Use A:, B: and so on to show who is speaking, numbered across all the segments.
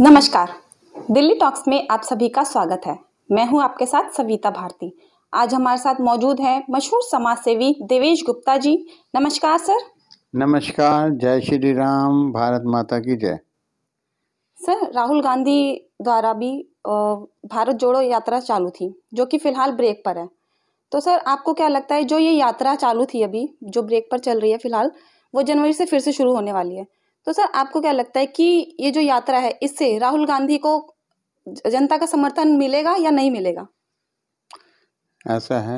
A: नमस्कार दिल्ली टॉक्स में आप सभी का स्वागत है मैं हूं आपके साथ सविता भारती आज हमारे साथ मौजूद हैं मशहूर समाज सेवी देवेश गुप्ता जी नमस्कार सर
B: नमस्कार जय श्री राम भारत माता की जय
A: सर राहुल गांधी द्वारा भी भारत जोड़ो यात्रा चालू थी जो कि फिलहाल ब्रेक पर है तो सर आपको क्या लगता है जो ये यात्रा चालू थी अभी जो ब्रेक पर चल रही है फिलहाल वो जनवरी से फिर से शुरू होने वाली है तो सर आपको क्या लगता है कि ये जो यात्रा है इससे राहुल गांधी को जनता का समर्थन मिलेगा या नहीं मिलेगा
B: ऐसा है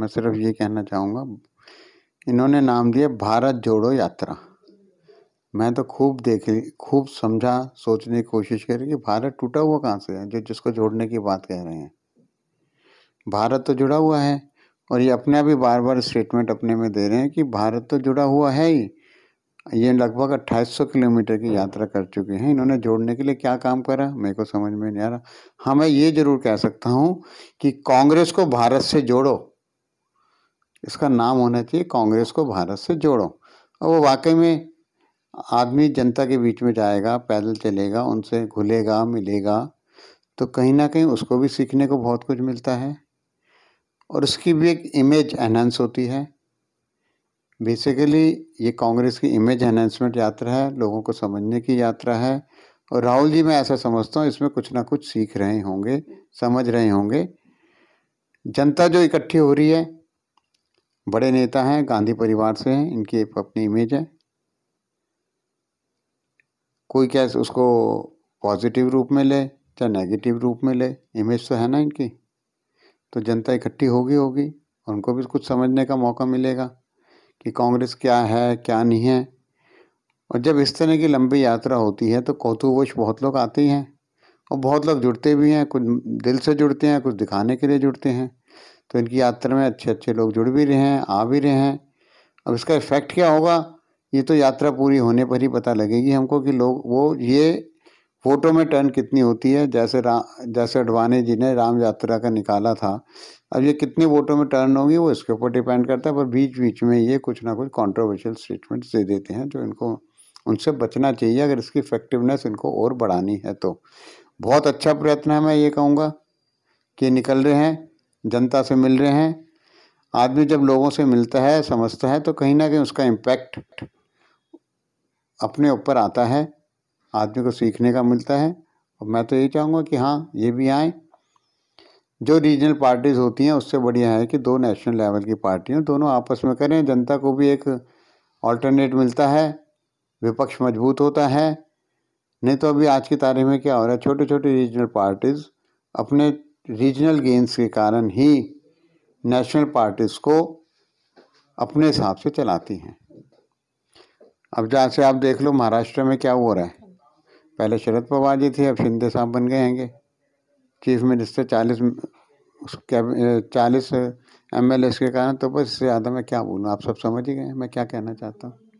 B: मैं सिर्फ ये कहना चाहूँगा इन्होंने नाम दिया भारत जोड़ो यात्रा मैं तो खूब देख खूब समझा सोचने की कोशिश करी कि भारत टूटा हुआ कहाँ से है जो जिसको जोड़ने की बात कह रहे हैं भारत तो जुड़ा हुआ है और ये अपने आप ही बार बार स्टेटमेंट अपने में दे रहे हैं कि भारत तो जुड़ा हुआ है ही ये लगभग अट्ठाईस सौ किलोमीटर की यात्रा कर चुके हैं इन्होंने जोड़ने के लिए क्या काम करा मेरे को समझ में नहीं आ रहा हाँ मैं ये जरूर कह सकता हूँ कि कांग्रेस को भारत से जोड़ो इसका नाम होना चाहिए कांग्रेस को भारत से जोड़ो और वो वाकई में आदमी जनता के बीच में जाएगा पैदल चलेगा उनसे घुलेगा मिलेगा तो कहीं ना कहीं उसको भी सीखने को बहुत कुछ मिलता है और उसकी भी एक इमेज एनहेंस होती है बेसिकली ये कांग्रेस की इमेज एनहेंसमेंट यात्रा है लोगों को समझने की यात्रा है और राहुल जी मैं ऐसा समझता हूँ इसमें कुछ ना कुछ सीख रहे होंगे समझ रहे होंगे जनता जो इकट्ठी हो रही है बड़े नेता हैं गांधी परिवार से हैं इनकी एक अपनी इमेज है कोई क्या उसको पॉजिटिव रूप में ले चाहे नेगेटिव रूप में ले इमेज तो है ना इनकी तो जनता इकट्ठी होगी होगी उनको भी कुछ समझने का मौका मिलेगा कि कांग्रेस क्या है क्या नहीं है और जब इस तरह की लंबी यात्रा होती है तो कौतुवश बहुत लोग आते हैं और बहुत लोग जुड़ते भी हैं कुछ दिल से जुड़ते हैं कुछ दिखाने के लिए जुड़ते हैं तो इनकी यात्रा में अच्छे अच्छे लोग जुड़ भी रहे हैं आ भी रहे हैं अब इसका इफ़ेक्ट क्या होगा ये तो यात्रा पूरी होने पर ही पता लगेगी हमको कि लोग वो ये फोटो में टर्न कितनी होती है जैसे रा जैसे अडवाणी जी ने राम यात्रा का निकाला था अब ये कितने वोटों में टर्न होगी वो इसके ऊपर डिपेंड करता है पर बीच बीच में ये कुछ ना कुछ कॉन्ट्रोवर्शियल स्टेटमेंट्स दे देते हैं जो इनको उनसे बचना चाहिए अगर इसकी इफेक्टिवनेस इनको और बढ़ानी है तो बहुत अच्छा प्रयत्न है मैं ये कहूँगा कि निकल रहे हैं जनता से मिल रहे हैं आदमी जब लोगों से मिलता है समझता है तो कहीं ना कहीं उसका इम्पैक्ट अपने ऊपर आता है आदमी को सीखने का मिलता है और मैं तो यही चाहूँगा कि हाँ ये भी आए जो रीजनल पार्टीज़ होती हैं उससे बढ़िया है कि दो नेशनल लेवल की पार्टियाँ दोनों आपस में करें जनता को भी एक ऑल्टरनेट मिलता है विपक्ष मजबूत होता है नहीं तो अभी आज की तारीख में क्या हो रहा है छोटे छोटे रीजनल पार्टीज़ अपने रीजनल गेंस के कारण ही नेशनल पार्टीज़ को अपने हिसाब से चलाती हैं अब जहाँ से आप देख लो महाराष्ट्र में क्या हो रहा है पहले शरद पवार जी थे अब शिंदे साहब बन गए हैंगे चीफ मिनिस्टर चालीस उस चालीस एम एल के कारण तो बस इससे ज़्यादा मैं क्या बोलूँ आप सब समझ ही गए मैं क्या कहना चाहता हूँ